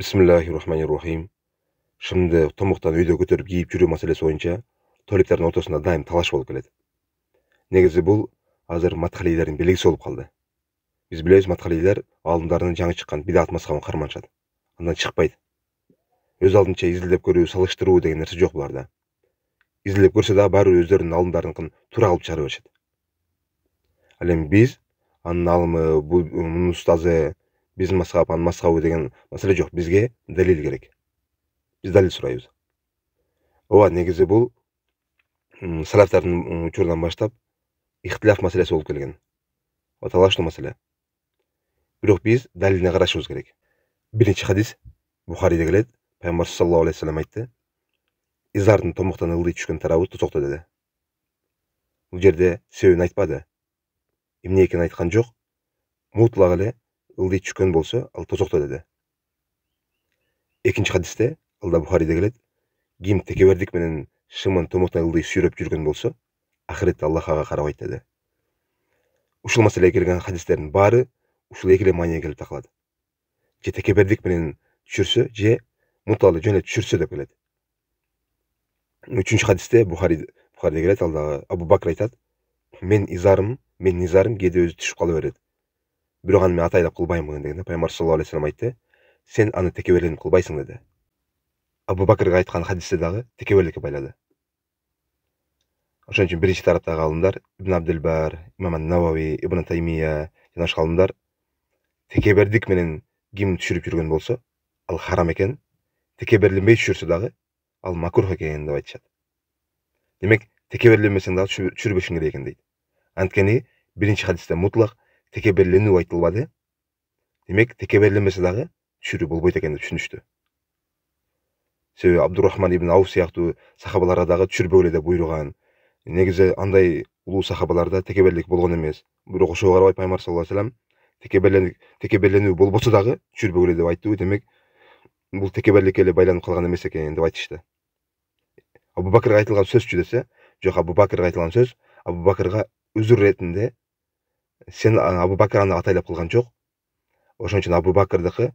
бисмиллахи шымды тұмықтан үйдө көтөрүп кийип жүрүү маселеси боюнча туалеттердің ортосунда дайым талаш болуп келет негизи бул азыр матхалийлердин белгиси болуп калды биз билебиз матхалийлер аалымдардын жаңы чыккан бидаат мазхабын карманышат андан чыкпайт өз алдынча изилдеп көрүү салыштыруу деген нерсе жок буларда изилдеп көрсө дагы баары бир өздөрүнүн аалымдарыныкын туура кылып чыгара беришет ал эми биз анын аалымы мунун биздин мазхаб анын мазхабы деген мәселе жоқ бізге дәлел керек біз дәлел сұраймыз ооба негизи бұл салафтардын учурунан баштап ихтиляф мәселесі болып келген талаштуу мәселе бирок биз далилине карашыбыз керек биринчи хадис бухариде келет пайгамбар саллаллаху алейхи вассалам айтты изардың томықтан ылдый түшкөн тарабы тозокто деди бул жерде себебин айтпады эмне экенин айткан жок мутлак эле ылдый түшкөн болсо ал тозокто деди экинчи хадисте алда бухарийде келет ким текебердик менен шымын томокуна ылдый сүйрөп жүргөн болсо ахиретте аллах ага карабайт деди ушул маселеге келген хадистердин баары ушул эки эле маанияга келип такалат же текебердик менен түшүрсө же муталы жөн эле түшүрсө деп келет үчүнчү хадисте бухари бухариде келет ал дагы абу бакыр айтат мен изарым мен низарым кээде өзү түшүп кала берет біреғаны мен атайлап қылбаймын дегенде пайғамбар саллаллаху алейхи айтты сен аны текеберленип кылбайсың деді абу бәкірге айтқан хадисте дағы текеуерлікке байлады ошон үчүн биринчи тараптагы ғалымдар ибн абдилбар имам навави ибн таймия жана ошо ғалымдар текебердик менен ким түшүрүп жүргөн болсо ал харам экен текеберленбей түшүрсө дагы ал макрух экен деп айтышат демек текеберленбесең дагы түшүрбөшүң керек экен дейт анткени биринчи хадисте мутлак текеберленүү айтылбады демек текеберленбесе дагы түшүрүү болбойт экен деп түшүнүштү себеби абдурахман ибн ауф сыяктуу сахабаларга дагы түшүрбөгүлө деп буйруган негизи андай улуу сахабаларда текеберлик болгон эмес бирок ошого карабай пайгамбар саллаллаху алейхи вассалам текеберленүү болбосо дагы түшүрбөгүлө деп айтты демек бул текеберликке эле байланып калган эмес экен деп айтышты абу бакырга айтылган сөзчү десе жок абу бакырга айтылган сөз абу бакырга үзүр иретинде сен абу аны атайлап қылған жоқ ошон үчүн абу бәкірдікі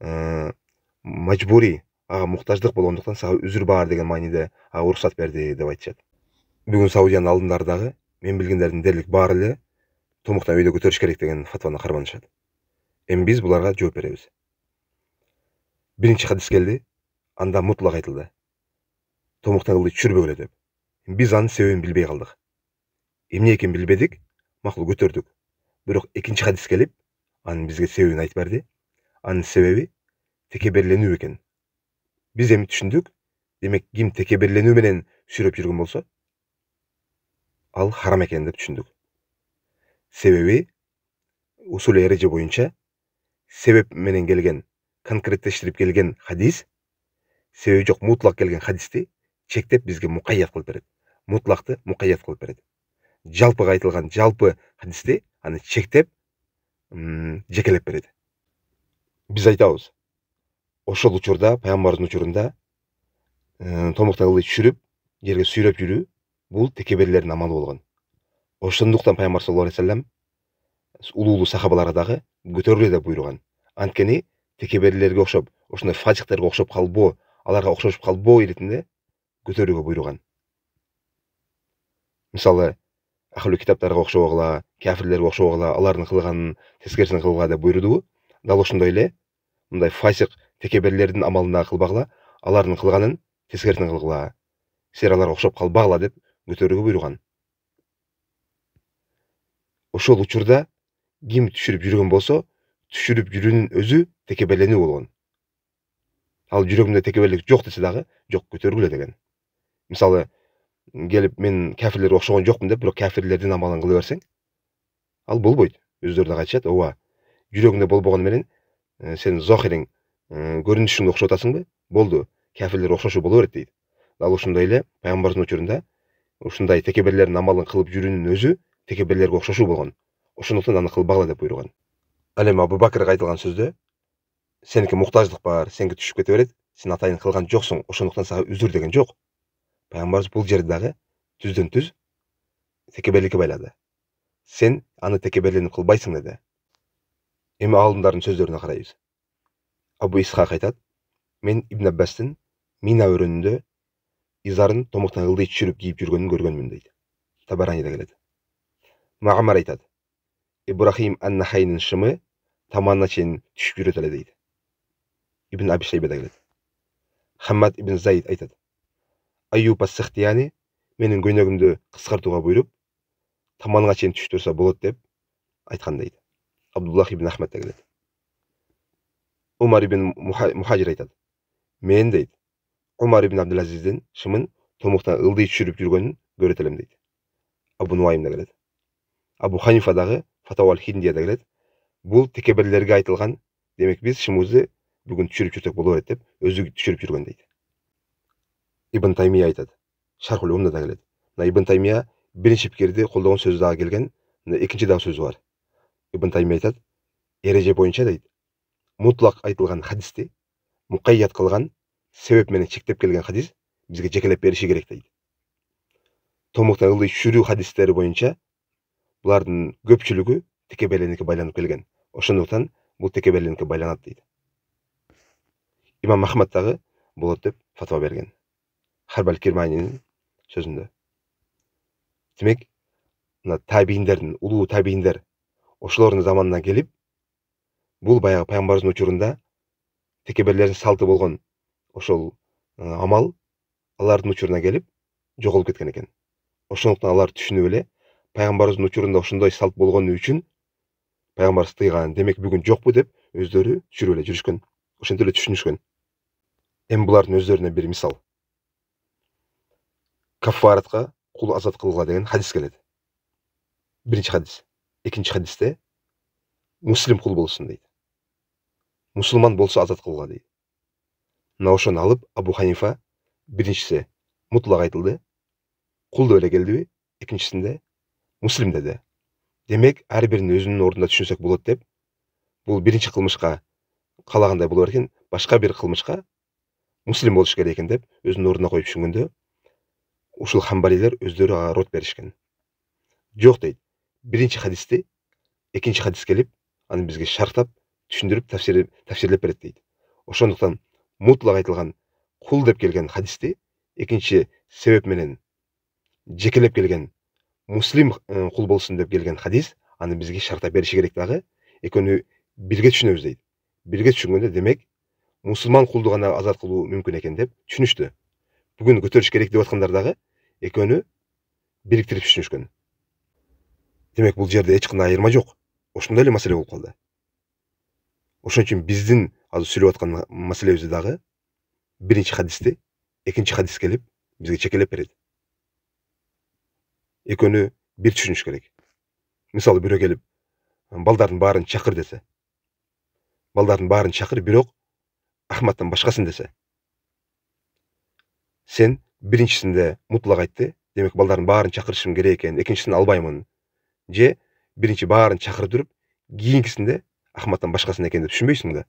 э, ә, ага муктаждык болгондуктан сага үзүр бар деген мааниде ага уруксат берди деп айтышат бүгүн саудиянын дагы мен билгендердин дээрлик баары эле томуктан өйдө көтөрүш керек деген фатваны карманышат эми биз буларга жооп беребиз биринчи хадис келди анда мутлак айтылды томуктан ылдый түшүрбөгүлө деп биз анын себебин билбей калдык эмне экенин билбедик макул көтөрдүк бирок экинчи хадис келип анын бизге себебин айтып берди анын себеби текеберленүү экен биз эми түшүндүк демек ким текеберленүү менен сүйрөп жүргөн болсо ал харам экен деп түшүндүк себеби усул эреже боюнча себеп менен келген конкреттештирип келген хадис себеби жок мутлак келген хадисти чектеп бизге мукаят кылып берет мутлакты мукаят кылып берет жалпыга айтылган жалпы хадисти ана чектеп жекелеп береді біз айтабыз ошол учурда пайгамбардын учурунда томуктан ылдый түшүрүп жерге сүйрөп жүрүү бул текеберлердин амалы болгон ошондуктан пайгамбар саллаллаху алейхи вассалам улуу улуу сахабаларга дагы көтөрүлө деп буйруган анткени текеберлерге окшоп ошондой фажиктерге окшоп калбоо аларга окшошуп калбоо иретинде көтөрүүгө буйруган мисалы ахлу китаптарга окшобогула кәфірлерге оқшауғала алардың қылғанын тескерісін қылуға деп бұйырды дал ошондой эле мындай фасик текеберлердин амалына кылбагыла алардын кылганын тескерисин кылгыла силер аларга окшоп калбагыла деп көтөрүүгө буйруган ошол учурда ким түшүрүп жүргөн болсо түшүрүп жүрүүнүн өзү текеберленүү болгон ал жүрөгүмдө текеберлик жок десе дагы жок көтөргүлө деген мисалы келип мен кафирлерге окшогон жокмун деп бирок кафирлердин амалын кыла берсең ал болбойт өздөрү дагы айтышат ооба жүрөгүңдө болбогону менен э, сен зохириң көрүнүшүңө окшоп атасыңбы болду кафирлер окшошуу боло берет дейт дал ошондой эле пайгамбарыбыздын учурунда ушундай текеберлердин амалын кылып жүрүүнүн өзү текеберлерге окшошуу болгон ошондуктан аны кылбагыла деп буйруган ал эми абу бакирге айтылган сөздө сеники муктаждык бар сеники түшүп кете берет сен атайын кылган жоксуң ошондуктан сага үзүр деген жок пайгамбарыбыз бул жерде дагы түздөн түз текеберликке байлады сен аны тәкебірленіп қылбайсың деді емі ғалымдардың сөздеріне қараймыз абу исхақ айтады мен ибн аббастың мина өрінінде изарын томықтан ылдай түшіріп киіп жүргенін көргенмін дейді табаранида келеді мағамар айтады ибрахим ан нахайның шымы таманына шейін түшіп жүреді әлі дейді ибн аби келеді хаммад ибн заид айтады аюб ассахтияни менің көйнегімді қысқартуға бұйырып таманға шейін түштірсе тұрса болады деп айтқан дейді абдуллах ибн ахмад келеді умар ибн мухажир айтады мен дейді умар ибн әбділәзизден шымын тұмықтан ылди түшіріп жүргенін көретін дейді абу нуаймда келеді абу ханифадағы фатауал хиндияда келеді бұл текебірлерге айтылған демек біз шымызды бүгін түшіріп жүрсек болар еді деп өзі түшіріп жүрген дейді ибн таймия айтады шархул умдада келеді ибн таймия бірінші пікірде қолдаған сөз дағы келген екінші дағы сөзі бар ибн тайми айтады ереже бойынша дейді мұтлақ айтылған хадисте мұқайят қылған себепменен шектеп келген хадис бізге жекелеп беріші керек дейді тоқи шүру хадистері бойынша бұлардың көпшілігі текебелінікі байланып келген ошондуктан бұл текебелінікі байланады дейді имам ахмад дағы болады деп фатуа берген харбал кирманинин сөзінде демек мына табиндердің ұлы табииндер ошолордун заманына келип бул баягы пайгамбарыбыздын учурунда текеберлердин салты болгон ошол амал алардын учуруна келип жоголуп кеткен экен ошондуктан алар түшүнүп эле пайгамбарыбыздын учурунда ошондой салт болгону үчүн пайгамбарыбыз тыйган демек бүгүн жокпу деп өздөрү түшүрүп эле жүрүшкөн ошентип эле түшүнүшкөн эми булардын өздөрүнө бир мисал каффаратка құл азат қылуға деген хадис келеді бірінші хадис екінші хадисте мүслім құл болсын дейді мұсылман болса азат қылуға дейді мына ошаны алып абу ханифа біріншісі мұтлақ айтылды құл деп келді екіншісінде мүслім деді демек әрбірін өзінің орнында түсінсек болады деп бұл бірінші қылмышқа қалағандай болар екен басқа бір қылмышқа мүслім болыш керек екен деп өзінің орнына қойып түсінгенде ушул хамбалилер өздөрү ага рот беришкен жок дейт биринчи хадисти экинчи хадис келип аны бизге шарктап түшүндүрүп тафсирлеп берет дейт ошондуктан мутлак айтылган кул деп келген хадисти экинчи себеп менен жекелеп келген муслим э, кул болсын деп келген хадис аны бизге шарттап бериши керек дагы экөөнү бирге түшүнөбүз дейт бирге түшүнгөндө демек мусулман кулду гана азат кылуу мүмкүн экен деп түшүнүштү бүгүн көтөрүш керек деп аткандар дагы экөөнү бириктирип түшүнүшкөн демек бул жерде эч кандай айырма жок ошондой эле маселе болуп калды ошон үчүн биздин азыр сүйлөп аткан маселебизди дагы биринчи хадисти экинчи хадис келип бизге чекелеп берет экөөнү бир түшүнүш керек мисалы бирөө келип балдардын баарын чакыр десе балдардын баарын чакыр бирок ахматтан башкасын десе сен биринчисинде мутлак айтты демек балдардын баарын чакырышым керек экен экинчисин албаймын же биринчи баарын чакырып туруп кийинкисинде ахматтан башкасын экен деп түшүнбөйсүң да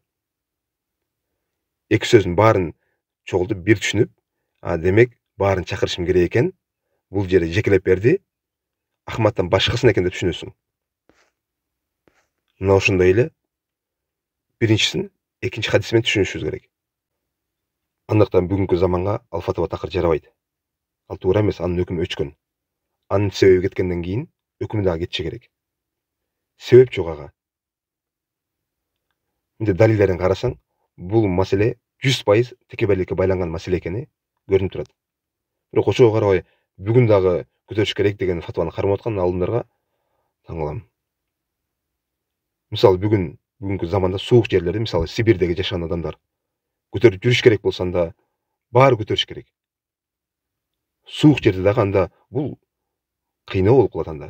эки сөздүн баарын чогултуп бир түшүнүп а демек баарын чакырышым керек экен бул жерде жекелеп берди ахматтан башкасын экен деп түшүнөсүң мына ошондой эле биринчисин экинчи хадис менен түшүнүшүбүз керек андыктан бүгінгі заманға ал тақыр такыр жарабайт ал туура эмес анын өкүмү өчкөн анын себеби кеткенден кийин өкүмү дагы кетиши керек себеп жок ага мынтип далилдерин карасаң бул маселе жүз пайыз текеберликке байланган маселе экени көрүнүп турат бирок ошого карабай бүгүн дагы көтөрүш керек деген фатваны кармап аткан аалымдарга таң калам мисалы бүгүн бүгүнкү заманда суук жерлерде мисалы сибирдеги жашаган адамдар көтеріп жүріш керек болсаң да бәрі көтеріш керек суық жерде дағы анда бұл қиынау болып қалады анда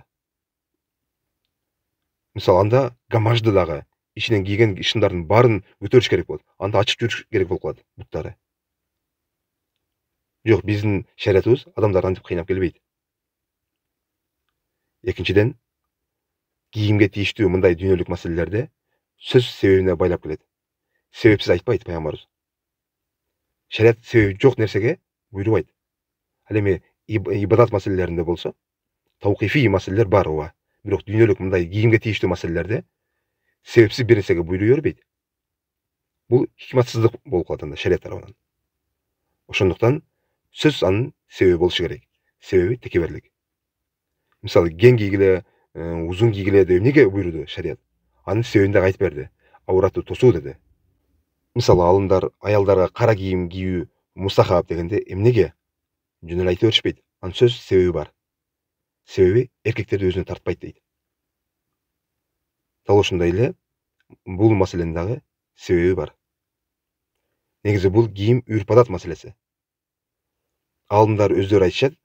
мысалы анда гамажды дағы ішінен киген шындардың барын көтеріш керек болады анда ашық жүріш керек болып қалады бұттары жоқ біздің шариғатымыз адамдарды антип қинап келбейді екіншіден киімге тиісті мындай дүниелік мәселелерде сөз себебіне байлап келеді себепсіз айтпайды пайғамбарымыз шариғат себебі жоқ нәрсеге бұйырмайды эми ибадат мәселелерінде болса тауқифи мәселелер бар ооба бірақ дүниелік мындай киімге тиісті мәселелерде себепсіз бір нәрсеге буйруй бермейді бұл хикматсыздық болып қалады анда шариғат тарабынан ошондуктан сөз анын себеби болушу керек себеби текеберлик мисалы кең кийгиле э, узун кийгиле деп эмнеге буйруду шарият анын себебин дагы айтып берди ауратты тосуу деди мысалы алымдар аялдарға қара киім кию мұстахаб дегенде эмнеге жөнел айта беришпейт анын сөз себеби бар себеби эркектерди өзүнө тартпайт дейт дал ошондой эле бул маселенин дагы себеби бар негизи бул кийим үрп адат маселеси алымдар өздөрү айтышат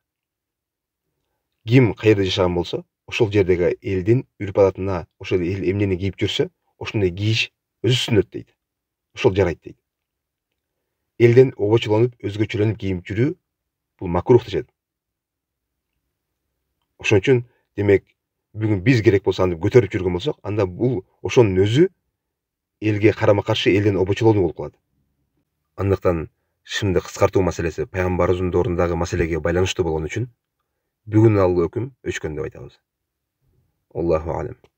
ким каерде жашаган болсо ошол жердегі элдин үрп адатына ошол эл эмнени кийип жүрсө ошондой кийиш өзү сүннөт дейт ошол жарайт дейт элден обочолонуп өзгөчөлөнүп кийинип жүрүү бул макрух дешет ошон үчүн демек бүгүн биз керек болсо аны көтөрүп жүргөн болсок анда бул ошонун өзү элге карама каршы элден обочолонуу болуп калат андыктан шымды кыскартуу маселеси пайгамбарыбыздын доорундагы маселеге байланыштуу болгон үчүн бүгүн ал өкүм өчкөн деп айтабыз аллаху